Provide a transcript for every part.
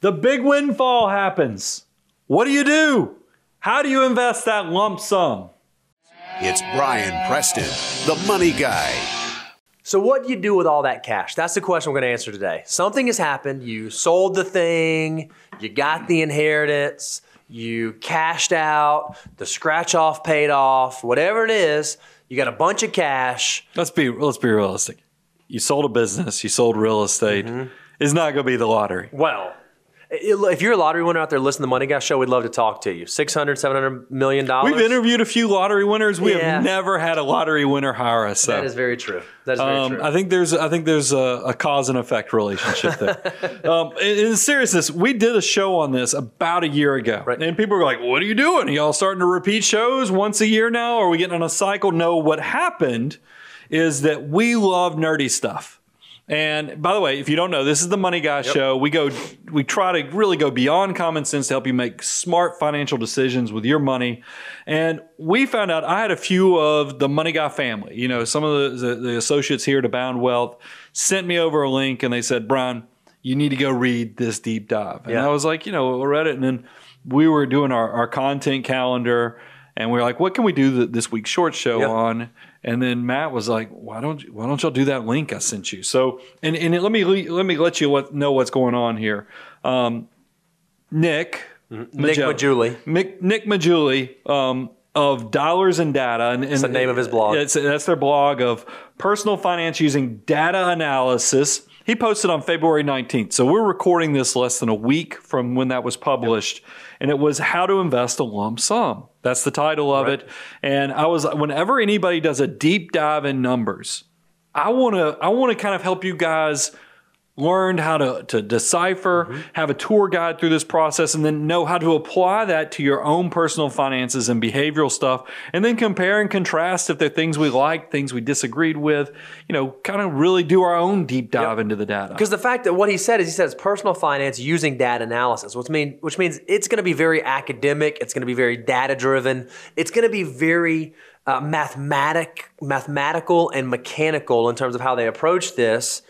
The big windfall happens. What do you do? How do you invest that lump sum? It's Brian Preston, the money guy. So, what do you do with all that cash? That's the question we're going to answer today. Something has happened. You sold the thing, you got the inheritance, you cashed out, the scratch off paid off, whatever it is, you got a bunch of cash. Let's be let's be realistic. You sold a business, you sold real estate. Mm-hmm. It's not going to be the lottery. Well, if you're a lottery winner out there listening to the Money Guy Show, we'd love to talk to you. 600, 700 million dollars. We've interviewed a few lottery winners. We yeah. have never had a lottery winner hire us. So. That is very true. That is very um, true. I think there's I think there's a, a cause and effect relationship there. um, in, in, seriousness, we did a show on this about a year ago, right. and people were like, "What are you doing? Are y'all starting to repeat shows once a year now? Are we getting on a cycle?" No. What happened is that we love nerdy stuff. And by the way, if you don't know, this is the Money Guy yep. show. We go we try to really go beyond common sense to help you make smart financial decisions with your money. And we found out I had a few of the Money Guy family. You know, some of the, the, the associates here to Bound Wealth sent me over a link and they said, Brian, you need to go read this deep dive. And yeah. I was like, you know, we read it. And then we were doing our, our content calendar and we are like, what can we do the, this week's short show yep. on? And then Matt was like, "Why don't you, why don't y'all do that link I sent you?" So and and let me let me let you let, know what's going on here. Um, Nick, mm-hmm. Nick Majuli, Nick, Nick Majuli um, of Dollars and Data, and, and the name of his blog. that's their blog of personal finance using data analysis he posted on February 19th. So we're recording this less than a week from when that was published. Yep. And it was How to Invest a Lump Sum. That's the title of right. it. And I was, whenever anybody does a deep dive in numbers, I want to I want to kind of help you guys learned how to, to decipher, mm-hmm. have a tour guide through this process, and then know how to apply that to your own personal finances and behavioral stuff, and then compare and contrast if there are things we like, things we disagreed with, you know, kind of really do our own deep dive yep. into the data. Because the fact that what he said is he says personal finance using data analysis, which mean which means it's going to be very academic, it's going to be very data driven, it's going to be very uh, mathematic, mathematical and mechanical in terms of how they approach this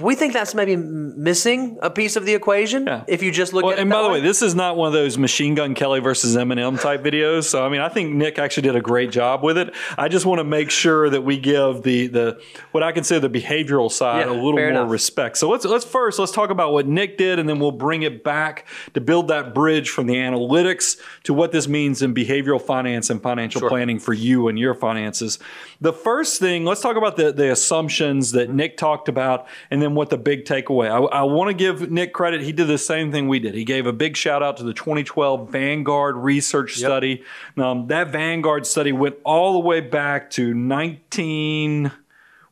we think that's maybe missing a piece of the equation yeah. if you just look well, at it. And by the way, way, this is not one of those Machine Gun Kelly versus Eminem type videos. So I mean, I think Nick actually did a great job with it. I just want to make sure that we give the the what I consider the behavioral side yeah, a little more enough. respect. So let's let's first let's talk about what Nick did, and then we'll bring it back to build that bridge from the analytics to what this means in behavioral finance and financial sure. planning for you and your finances. The first thing, let's talk about the the assumptions that Nick talked about, and then then what the big takeaway. I, I want to give Nick credit. He did the same thing we did. He gave a big shout out to the 2012 Vanguard research yep. study. Um, that Vanguard study went all the way back to 19-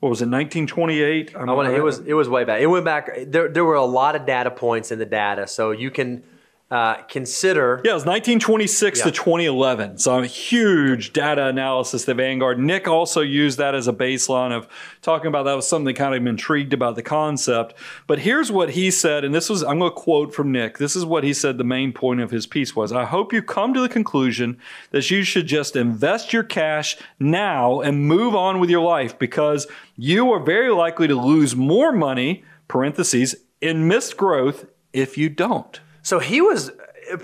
what was it 1928 I, I oh, want it was it was way back it went back there, there were a lot of data points in the data so you can uh, consider. Yeah, it was 1926 yeah. to 2011. So a huge data analysis that Vanguard. Nick also used that as a baseline of talking about that was something that kind of intrigued about the concept. But here's what he said, and this was I'm going to quote from Nick. This is what he said. The main point of his piece was: I hope you come to the conclusion that you should just invest your cash now and move on with your life because you are very likely to lose more money (parentheses) in missed growth if you don't. So he was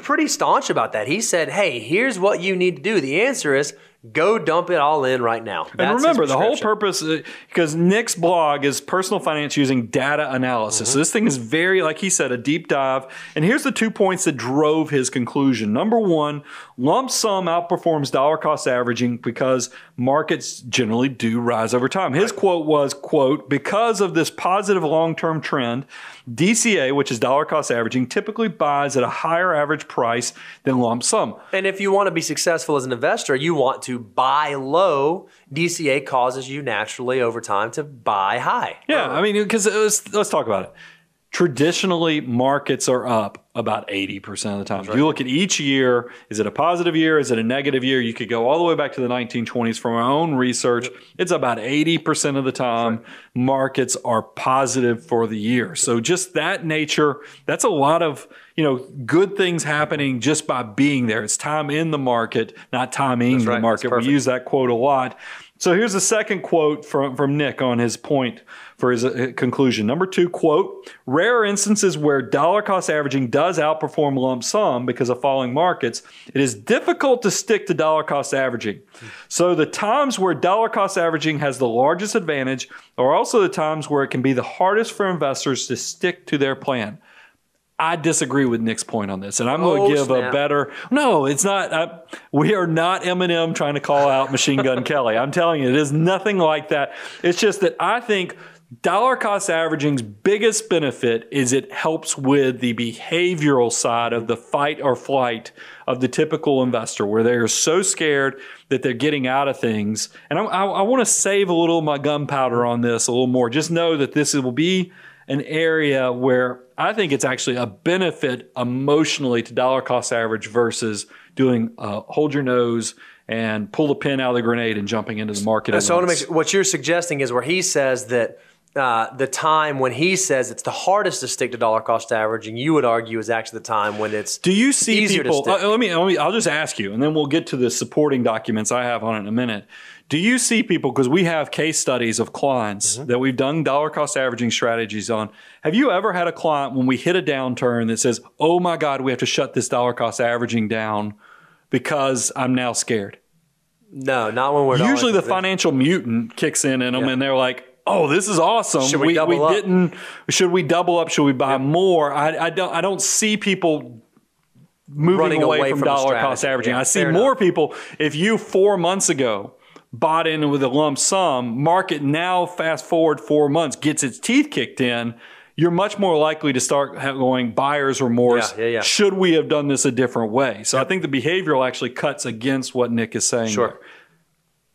pretty staunch about that. He said, Hey, here's what you need to do. The answer is Go dump it all in right now. That's and remember, the whole purpose, because uh, Nick's blog is personal finance using data analysis. Mm-hmm. So this thing is very, like he said, a deep dive. And here's the two points that drove his conclusion. Number one, lump sum outperforms dollar cost averaging because markets generally do rise over time. His right. quote was, quote, because of this positive long-term trend, DCA, which is dollar cost averaging, typically buys at a higher average price than lump sum. And if you want to be successful as an investor, you want to to buy low, DCA causes you naturally over time to buy high. Yeah, I mean, because uh, let's, let's talk about it traditionally markets are up about 80% of the time. Right. You look at each year, is it a positive year? Is it a negative year? You could go all the way back to the 1920s from our own research. It's about 80% of the time right. markets are positive for the year. So just that nature, that's a lot of, you know, good things happening just by being there. It's time in the market, not timing right. the market. We use that quote a lot. So here's the second quote from, from Nick on his point for his uh, conclusion. Number two, quote, rare instances where dollar cost averaging does outperform lump sum because of falling markets, it is difficult to stick to dollar cost averaging. So the times where dollar cost averaging has the largest advantage are also the times where it can be the hardest for investors to stick to their plan. I disagree with Nick's point on this, and I'm going to oh, give snap. a better. No, it's not. I, we are not Eminem trying to call out Machine Gun Kelly. I'm telling you, it is nothing like that. It's just that I think dollar cost averaging's biggest benefit is it helps with the behavioral side of the fight or flight of the typical investor, where they are so scared that they're getting out of things. And I, I, I want to save a little of my gunpowder on this a little more. Just know that this will be an area where I think it's actually a benefit emotionally to dollar cost average versus doing uh, hold your nose and pull the pin out of the grenade and jumping into the market. So I want to make sure, what you're suggesting is where he says that uh, the time when he says it's the hardest to stick to dollar cost averaging, you would argue is actually the time when it's do you see people? Uh, let, me, let me. I'll just ask you, and then we'll get to the supporting documents I have on it in a minute. Do you see people? Because we have case studies of clients mm-hmm. that we've done dollar cost averaging strategies on. Have you ever had a client when we hit a downturn that says, "Oh my God, we have to shut this dollar cost averaging down because I'm now scared"? No, not when we're usually the financial mutant kicks in in them, yeah. and they're like, oh, this is awesome. Should we, we double we up? Didn't, should we double up? Should we buy yep. more? I, I don't I don't see people moving away, away, from, from dollar cost averaging. Yeah, I see more people. If you four months ago bought in with a lump sum, market now fast forward four months gets its teeth kicked in. You're much more likely to start going buyer's remorse. Yeah, yeah, should we have done this a different way? So I think the behavioral actually cuts against what Nick is saying. Sure. There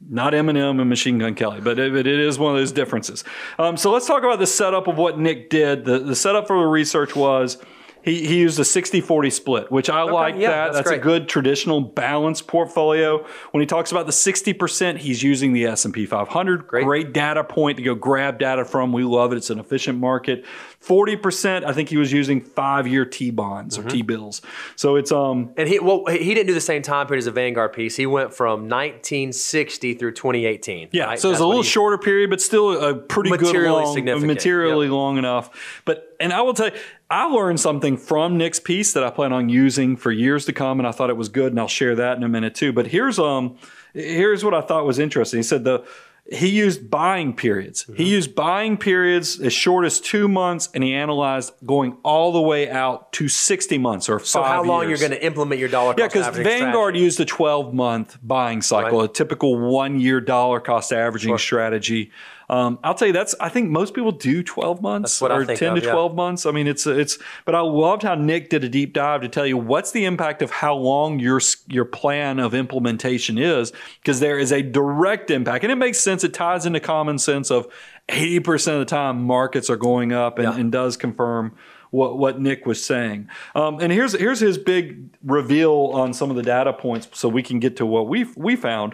not Eminem and Machine Gun Kelly, but it, it is one of those differences. Um, so let's talk about the setup of what Nick did. The, the setup for the research was he, he used a 60 40 split, which I okay, like yeah, that. That's, that's a good traditional balanced portfolio. When he talks about the 60%, he's using the S&P 500. Great. Great data point to go grab data from. We love it. It's an efficient market. 40%. I think he was using five year T bonds or mm-hmm. T bills. So it's. um And he well, he didn't do the same time period as a Vanguard piece. He went from 1960 through 2018. Yeah. Right? So it's a little he, shorter period, but still a pretty materially good long, significant. materially yep. long enough. But, and I will tell you, I learned something from Nick's piece that I plan on using for years to come, and I thought it was good, and I'll share that in a minute too. But here's um here's what I thought was interesting. He said the he used buying periods. He used buying periods as short as two months, and he analyzed going all the way out to 60 months or so how long years. you're going to implement your dollar Yeah, because Vanguard strategy. used a 12 month buying cycle, right. a typical one year dollar cost averaging sure. strategy. Um, I'll tell you that's I think most people do 12 months or 10 of, to 12 yeah. months. I mean, it's it's but I loved how Nick did a deep dive to tell you what's the impact of how long your your plan of implementation is because there is a direct impact and it makes sense. It ties into common sense of 80% of the time markets are going up and, yeah. and does confirm what, what Nick was saying. Um, and here's here's his big reveal on some of the data points so we can get to what we we found.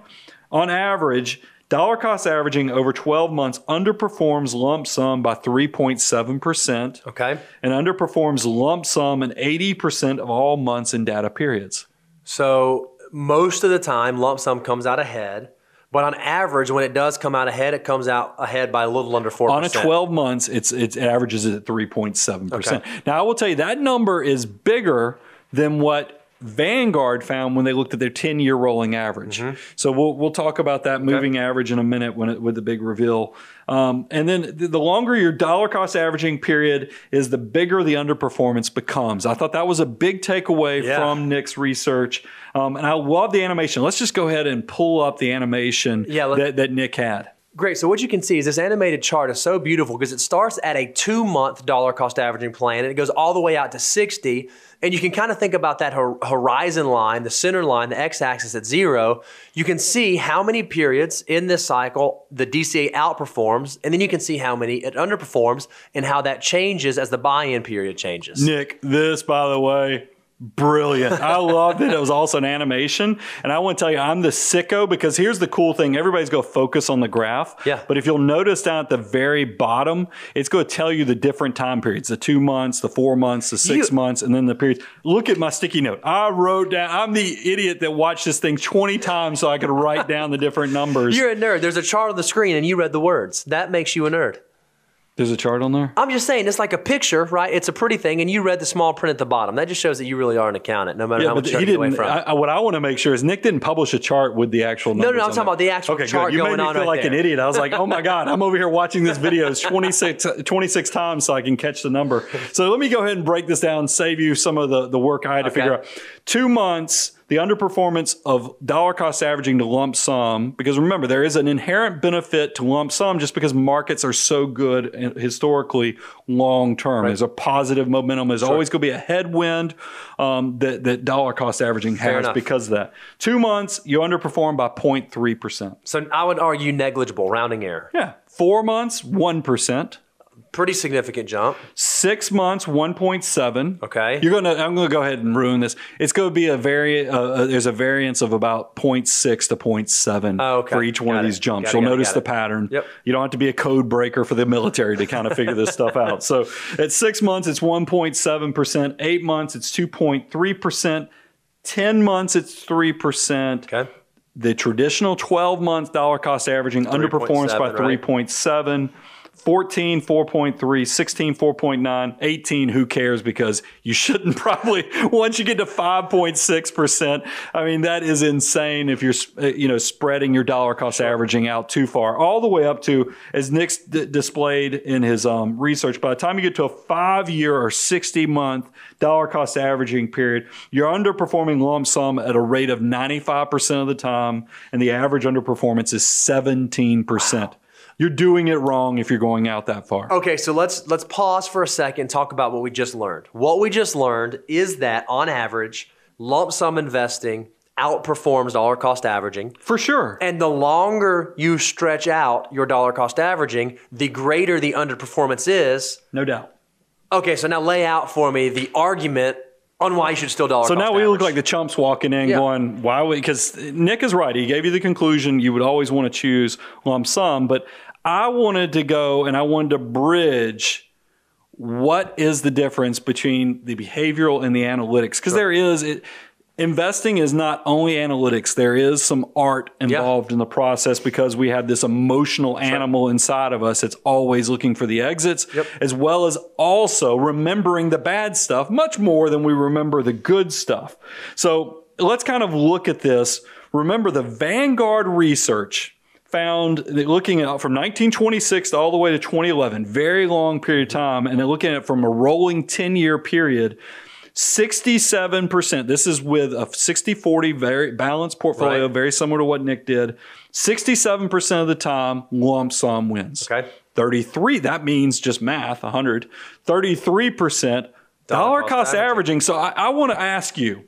On average, Dollar cost averaging over 12 months underperforms lump sum by 3.7%. Okay. And underperforms lump sum in 80% of all months and data periods. So most of the time, lump sum comes out ahead. But on average, when it does come out ahead, it comes out ahead by a little under four. On a twelve months, it's it averages at three point seven percent. Now I will tell you that number is bigger than what Vanguard found when they looked at their 10 year rolling average. Mm-hmm. So we'll, we'll talk about that moving okay. average in a minute when it, with the big reveal. Um, and then the, longer your dollar cost averaging period is, the bigger the underperformance becomes. I thought that was a big takeaway yeah. from Nick's research. Um, and I love the animation. Let's just go ahead and pull up the animation yeah, that, that Nick had. Great. So what you can see is this animated chart is so beautiful because it starts at a two-month dollar cost averaging plan and it goes all the way out to 60. And you can kind of think about that horizon line, the center line, the x-axis at zero. You can see how many periods in this cycle the DCA outperforms, and then you can see how many it underperforms and how that changes as the buy-in period changes. Nick, this, by the way, brilliant. I loved it. It was also an animation. And I want to tell you, I'm the sicko because here's the cool thing. Everybody's going to focus on the graph. Yeah. But if you'll notice down at the very bottom, it's going to tell you the different time periods, the two months, the four months, the six you, months, and then the periods. Look at my sticky note. I wrote down, I'm the idiot that watched this thing 20 times so I could write down the different numbers. You're a nerd. There's a chart on the screen and you read the words. That makes you a nerd. There's a chart on there? I'm just saying, it's like a picture, right? It's a pretty thing, and you read the small print at the bottom. That just shows that you really are an accountant, no matter yeah, how much he didn't, from. I, what I want to make sure is Nick didn't publish a chart with the actual No, no, no I'm talking there. about the actual okay, chart good. You made me feel right like there. an idiot. I was like, oh my God, I'm over here watching this video 26, 26 times so I can catch the number. So let me go ahead and break this down, save you some of the, the work I had okay. to figure out. Two months – the underperformance of dollar cost averaging to lump sum, because remember, there is an inherent benefit to lump sum just because markets are so good historically long term. Right. There's a positive momentum. There's sure. always going to be a headwind um, that, that dollar cost averaging has because of that. Two months, you underperform by 0.3%. So I would argue negligible, rounding error. Yeah. Four months, 1% pretty significant jump. Six months, 1.7. Okay. You're gonna. I'm gonna go ahead and ruin this. It's gonna be a very. Uh, uh, there's a variance of about 0.6 to 0.7 oh, okay. for each one got of it. these jumps. Got You'll notice the pattern. Yep. You don't have to be a code breaker for the military to kind of figure this stuff out. So at six months, it's 1.7 percent. Eight months, it's 2.3 percent. 10 months, it's 3%. Okay. The traditional 12 month dollar cost averaging 3. underperforms by 3.7. Right? 14 4.3 16 4.9 18 who cares because you shouldn't probably once you get to 5.6% i mean that is insane if you're uh, you know spreading your dollar cost averaging out too far all the way up to as nick's d- displayed in his um, research by the time you get to a five year or 60 month dollar cost averaging period you're underperforming lump sum at a rate of 95% of the time and the average underperformance is 17% wow. You're doing it wrong if you're going out that far. Okay, so let's let's pause for a second, talk about what we just learned. What we just learned is that on average, lump sum investing outperforms dollar cost averaging. For sure. And the longer you stretch out your dollar cost averaging, the greater the underperformance is. No doubt. Okay, so now lay out for me the argument on why you should still dollar. So now we look like the chumps walking in, yeah. going, "Why?" Because Nick is right. He gave you the conclusion. You would always want to choose lump sum, but I wanted to go and I wanted to bridge what is the difference between the behavioral and the analytics because sure. there is it, investing is not only analytics there is some art involved yeah. in the process because we have this emotional sure. animal inside of us that's always looking for the exits yep. as well as also remembering the bad stuff much more than we remember the good stuff so let's kind of look at this remember the vanguard research found that looking at from 1926 all the way to 2011, very long period of time, and they're looking at it from a rolling 10 year period. 67%, this is with a 60 40 very balanced portfolio, right. very similar to what Nick did. 67% of the time, lump sum wins. Okay. 33, that means just math, 100. 33% dollar, cost, cost averaging. averaging. So I, I want to ask you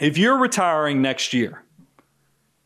if you're retiring next year,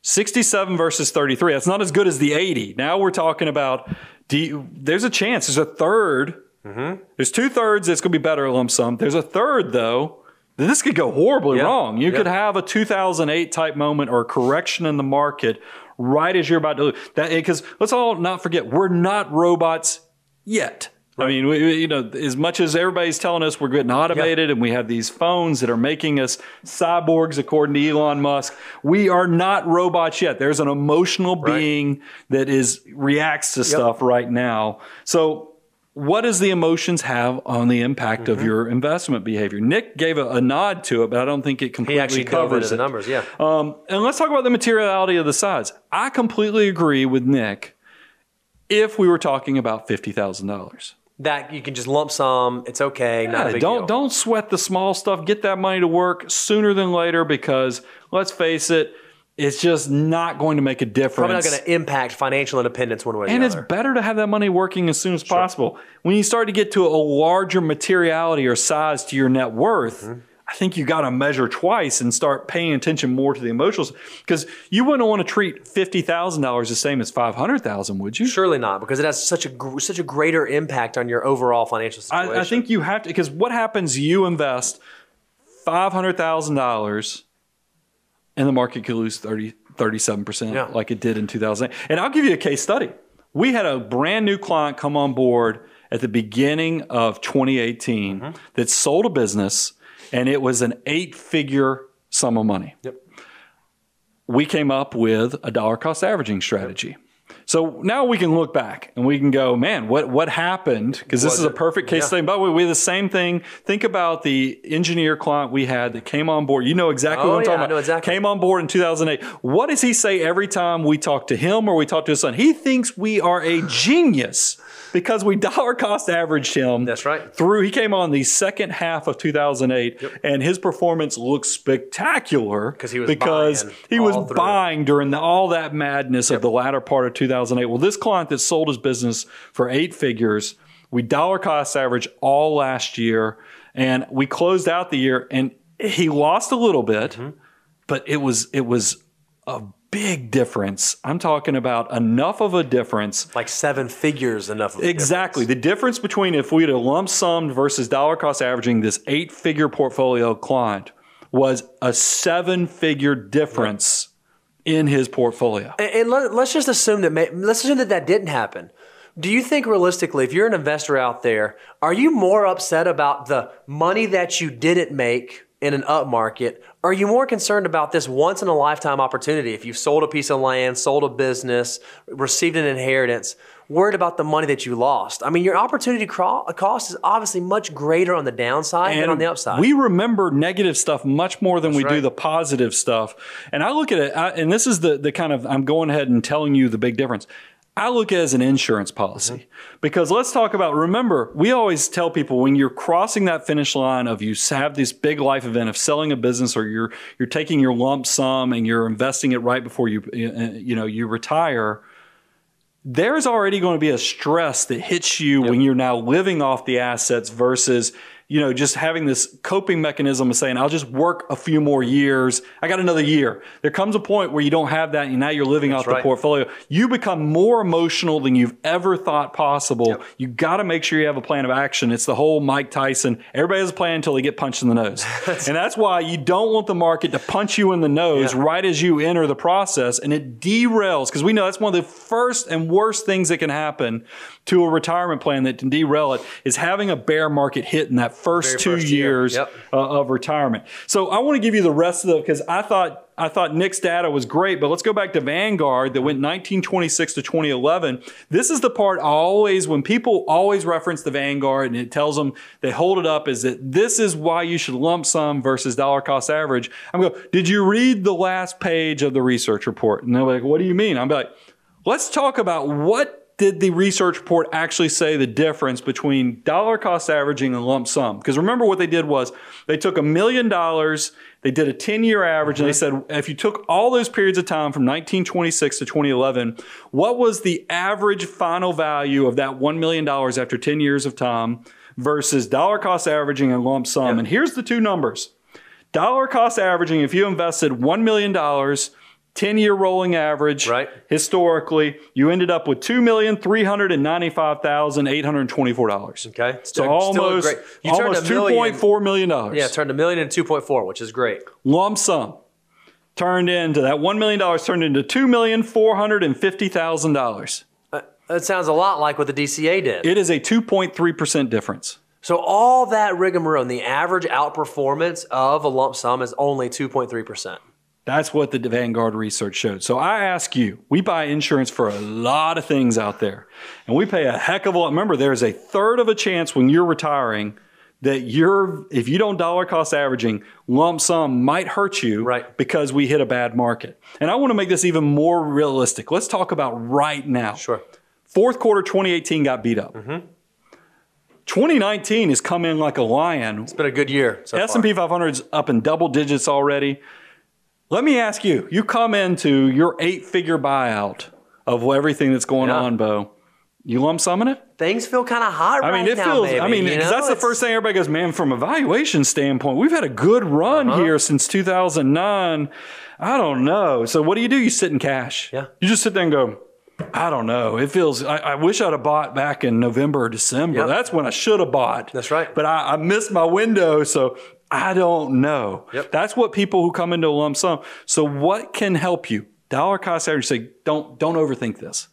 67 versus 33. That's not as good as the 80. Now we're talking about you, there's a chance. There's a 3rd mm-hmm. There's two thirds that's going to be better lump sum. There's a third, though, that this could go horribly yeah. wrong. You yeah. could have a 2008 type moment or a correction in the market right as you're about to. Because let's all not forget, we're not robots yet. Right. I mean, we, you know, as much as everybody's telling us we're getting automated yeah. and we have these phones that are making us cyborgs, according to Elon Musk, we are not robots yet. There's an emotional right. being that is reacts to yep. stuff right now. So, what does the emotions have on the impact mm-hmm. of your investment behavior? Nick gave a, a, nod to it, but I don't think it completely he actually covers the numbers. Yeah, um, and let's talk about the materiality of the size. I completely agree with Nick. If we were talking about fifty thousand dollars, that you can just lump sum. It's okay. Yeah, don't deal. don't sweat the small stuff. Get that money to work sooner than later because let's face it, it's just not going to make a difference. Probably not going to impact financial independence one way or and the other. it's better to have that money working as soon as sure. possible. When you start to get to a larger materiality or size to your net worth. Mm-hmm I think you got to measure twice and start paying attention more to the emotions because you wouldn't want to treat fifty thousand dollars the same as five hundred thousand, would you? Surely not, because it has such a such a greater impact on your overall financial situation. I, I think you have to because what happens? You invest five hundred thousand dollars, and the market could lose 37 percent, like it did in two thousand eight. And I'll give you a case study. We had a brand new client come on board at the beginning of 2018 mm-hmm. that sold a business and it was an eight figure sum of money. Yep. We came up with a dollar cost averaging strategy. Yep. So now we can look back and we can go, man, what, what happened? Because this is a perfect case yeah. study. By the way, we had the same thing. Think about the engineer client we had that came on board. You know exactly oh, what I'm yeah, talking about. I know exactly. Came on board in 2008. What does he say every time we talk to him or we talk to his son? He thinks we are a genius because we dollar cost averaged him. That's right. Through he came on the second half of 2008, yep. and his performance looked spectacular because he was because buying he was through. buying during the, all that madness yep. of the latter part of 2008. Well, this client that sold his business for eight figures, we dollar cost averaged all last year, and we closed out the year, and he lost a little bit, mm-hmm. but it was it was a big difference. I'm talking about enough of a difference. Like seven figures enough Exactly. Difference. The difference between if we had a lump sum versus dollar cost averaging this eight figure portfolio client was a seven figure difference right. in his portfolio. And, and let, us just assume that, let's assume that that didn't happen. Do you think realistically, if you're an investor out there, are you more upset about the money that you didn't make in an up market, Are you more concerned about this once in a lifetime opportunity? If you've sold a piece of land, sold a business, received an inheritance, worried about the money that you lost. I mean, your opportunity cost is obviously much greater on the downside and than on the upside. We remember negative stuff much more than That's we right. do the positive stuff. And I look at it, I, and this is the, the kind of, I'm going ahead and telling you the big difference. I look at it as an insurance policy mm-hmm. because let's talk about remember, we always tell people when you're crossing that finish line of you have this big life event of selling a business or you're you're taking your lump sum and you're investing it right before you uh, uh, you know you retire, there's already going to be a stress that hits you yep. when you're now living off the assets versus you know, just having this coping mechanism of saying, I'll just work a few more years. I got another year. There comes a point where you don't have that and now you're living That's off right. the portfolio. You become more emotional than you've ever thought possible. Yep. You got to make sure you have a plan of action. It's the whole Mike Tyson. Everybody has a plan until they get punched in the nose. and that's why you don't want the market to punch you in the nose yeah. right as you enter the process and it derails because we know that's one of the first and worst things that can happen to a retirement plan that can derail it is having a bear market hit in that first Very two first years yep. uh, of retirement. So I want to give you the rest of the because I thought I thought Nick's data was great, but let's go back to Vanguard that went 1926 to 2011. This is the part I always, when people always reference the Vanguard and it tells them they hold it up, is that this is why you should lump sum versus dollar cost average. I'm going, did you read the last page of the research report? And they're like, what do you mean? I'm like, let's talk about what did the research report actually say the difference between dollar cost averaging and lump sum? Because remember what they did was they took a million dollars, they did a 10 year average, mm-hmm. and they mm-hmm. said if you took all those periods of time from 1926 to 2011, what was the average final value of that $1 million after 10 years of time versus dollar cost averaging and lump sum? Yeah. And here's the two numbers dollar cost averaging, if you invested $1 million, 10 year rolling average right. historically, you ended up with $2,395,824. Okay. Still, so almost, almost $2.4 million. Yeah, turned a million into 2.4, which is great. Lump sum turned into that $1 million turned into $2,450,000. Uh, that sounds a lot like what the DCA did. It is a 2.3% difference. So all that rigmarole, and the average outperformance of a lump sum is only 2.3%. That's what the Vanguard research showed. So I ask you, we buy insurance for a lot of things out there, and we pay a heck of a lot. Remember, there is a third of a chance when you're retiring that your if you don't dollar cost averaging lump sum might hurt you right. because we hit a bad market. And I want to make this even more realistic. Let's talk about right now. Sure. Fourth quarter 2018 got beat up. Mm-hmm. 2019 has come in like a lion. It's been a good year. So S&P 500's up in double digits already. Let me ask you, you come into your eight figure buyout of everything that's going yeah. on, Bo. You lump summing it? Things feel kind of hot I mean, it now, feels. I mean, because that's the first thing everybody goes, man. From a valuation standpoint, we've had a good run uh-huh. here since 2009. I don't know. So what do you do? You sit in cash. Yeah. You just sit there and go. I don't know. It feels. I, I wish I'd have bought back in November or December. Yep. That's when I should have bought. That's right. But I, I missed my window, so I don't know. Yep. That's what people who come into a lump sum. So what can help you? Dollar cost average say, don't, don't overthink this.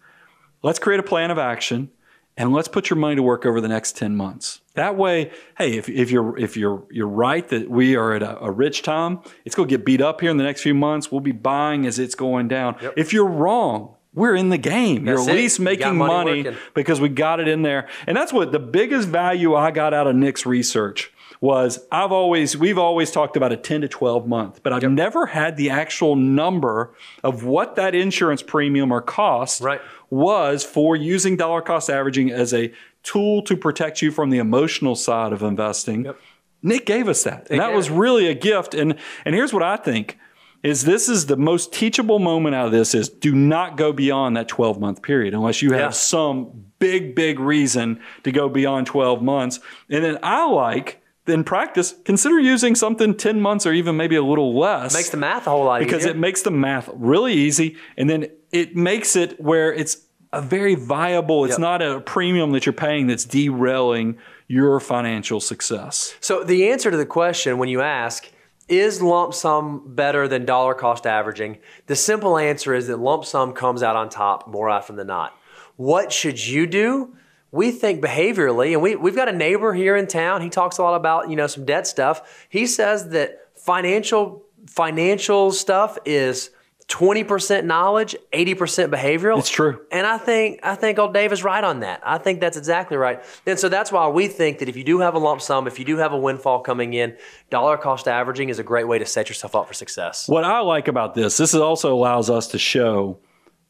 Let's create a plan of action and let's put your money to work over the next 10 months. That way, hey, if, if you're if you're you're right that we are at a, a rich time, it's gonna get beat up here in the next few months. We'll be buying as it's going down. Yep. If you're wrong, we're in the game. That's You're at least making money, money because we got it in there. And that's what the biggest value I got out of Nick's research was I've always, we've always talked about a 10 to 12 month, but I've yep. never had the actual number of what that insurance premium or cost right. was for using dollar cost averaging as a tool to protect you from the emotional side of investing. Yep. Nick gave us that. And that was really a gift. And and here's what I think is this is the most teachable moment out of this is do not go beyond that 12 month period unless you have yeah. some big big reason to go beyond 12 months. And then I like in practice, consider using something 10 months or even maybe a little less. It makes the math a whole lot because it makes the math really easy. And then it makes it where it's a very viable, it's yep. not a premium that you're paying that's derailing your financial success. So the answer to the question when you ask, is lump sum better than dollar cost averaging? The simple answer is that lump sum comes out on top more often than not. What should you do? we think behaviorally, and we, we've got a neighbor here in town. He talks a lot about, you know, some debt stuff. He says that financial financial stuff is 20% knowledge, 80% behavioral. It's true. And I think I think old Dave is right on that. I think that's exactly right. And so that's why we think that if you do have a lump sum, if you do have a windfall coming in, dollar cost averaging is a great way to set yourself up for success. What I like about this, this also allows us to show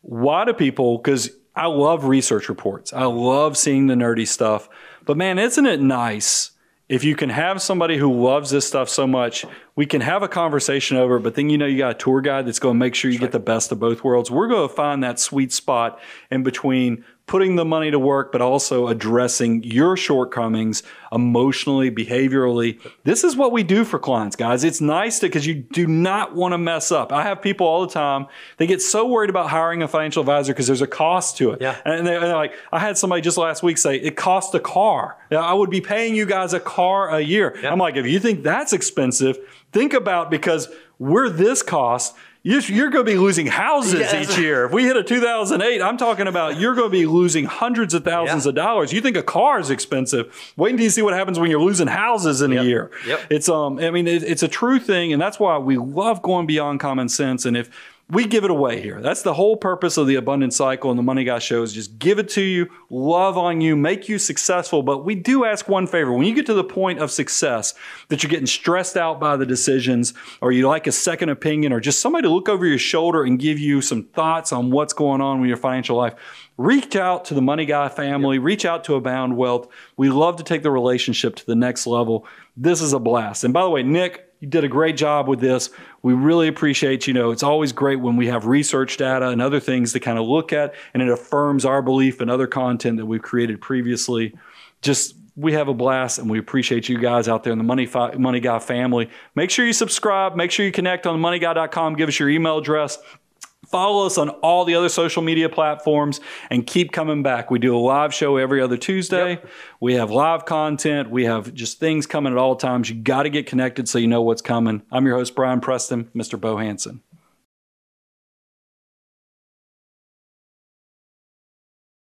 why do people because I love research reports. I love seeing the nerdy stuff. But man, isn't it nice if you can have somebody who loves this stuff so much? We can have a conversation over, but then you know you got a tour guide that's going to make sure you that's get right. the best of both worlds. We're going to find that sweet spot in between putting the money to work, but also addressing your shortcomings emotionally, behaviorally. This is what we do for clients, guys. It's nice because you do not want to mess up. I have people all the time, they get so worried about hiring a financial advisor because there's a cost to it. Yeah. And they're, and they're like, I had somebody just last week say, it costs a car. Now, I would be paying you guys a car a year. Yeah. I'm like, if you think that's expensive, think about because we're this cost you're going to be losing houses yes. each year. If we hit a 2008, I'm talking about you're going to be losing hundreds of thousands yeah. of dollars. You think a car is expensive? Wait until you see what happens when you're losing houses in yep. a year. Yep. It's um, I mean, it, it's a true thing, and that's why we love going beyond common sense. And if we give it away here. That's the whole purpose of the abundance cycle and the Money Guy Show is just give it to you, love on you, make you successful. But we do ask one favor. When you get to the point of success that you're getting stressed out by the decisions or you like a second opinion or just somebody to look over your shoulder and give you some thoughts on what's going on with your financial life, reach out to the Money Guy family, reach out to Abound Wealth. We love to take the relationship to the next level. This is a blast. And by the way, Nick, you did a great job with this. We really appreciate, you know, it's always great when we have research data and other things to kind of look at, and it affirms our belief in other content that we've created previously. Just we have a blast and we appreciate you guys out there in the Money, Fi- Money Guy family. Make sure you subscribe. Make sure you connect on moneyguy.com. Give us your email address. Follow us on all the other social media platforms and keep coming back. We do a live show every other Tuesday. Yep. We have live content. We have just things coming at all times. You got to get connected so you know what's coming. I'm your host, Brian Preston, Mr. Bo Hansen.